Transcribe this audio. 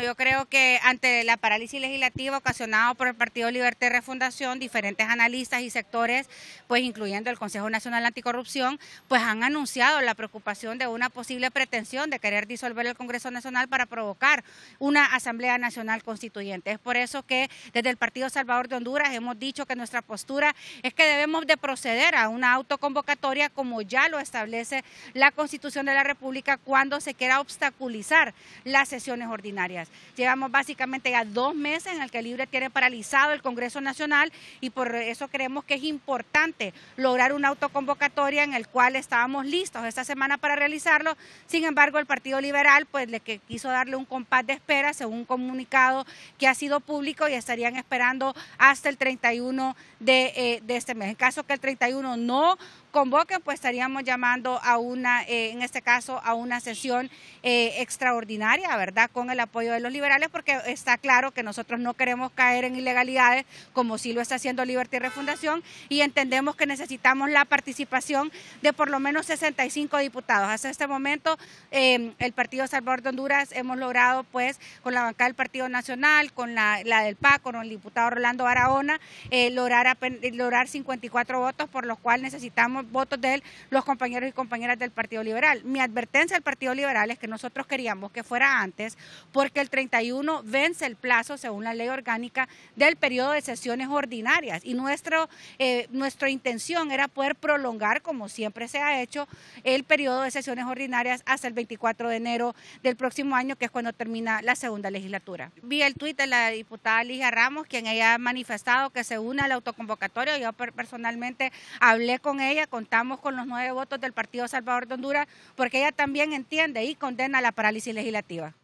Yo creo que ante la parálisis legislativa ocasionada por el Partido Libertad y Refundación, diferentes analistas y sectores, pues incluyendo el Consejo Nacional Anticorrupción, pues han anunciado la preocupación de una posible pretensión de querer disolver el Congreso Nacional para provocar una Asamblea Nacional Constituyente. Es por eso que desde el Partido Salvador de Honduras hemos dicho que nuestra postura es que debemos de proceder a una autoconvocatoria como ya lo establece la Constitución de la República cuando se quiera obstaculizar las sesiones ordinarias. Llevamos básicamente ya dos meses en el que Libre tiene paralizado el Congreso Nacional y por eso creemos que es importante lograr una autoconvocatoria en el cual estábamos listos esta semana para realizarlo. Sin embargo, el Partido Liberal pues le quiso darle un compás de espera según un comunicado que ha sido público y estarían esperando hasta el 31 eh, de, este mes. En caso que el 31 no convoque, pues estaríamos llamando a una, eh, en este caso, a una sesión eh, extraordinaria, ¿verdad? Con el apoyo de los liberales porque está claro que nosotros no queremos caer en ilegalidades como sí lo está haciendo Liberty y Refundación y entendemos que necesitamos la participación de por lo menos 65 diputados. Hasta este momento em, el Partido Salvador de Honduras hemos logrado pues con la bancada del Partido Nacional, con la, del PAC, con el diputado Rolando Barahona, eh, lograr, lograr 54 votos por lo cual necesitamos votos de los compañeros y compañeras del Partido Liberal. Mi advertencia al Partido Liberal es que nosotros queríamos que fuera antes porque el 31 vence el plazo, según la ley orgánica, del periodo de sesiones ordinarias. Y nuestro, eh, nuestra intención era poder prolongar, como siempre se ha hecho, el periodo de sesiones ordinarias hasta el 24 de enero del próximo año, que es cuando termina la segunda legislatura. Vi el tuit de la diputada Ligia Ramos, quien ella ha manifestado que se une al autoconvocatorio. Yo personalmente hablé con ella, contamos con los nueve votos del Partido Salvador de Honduras, porque ella también entiende y condena la parálisis legislativa.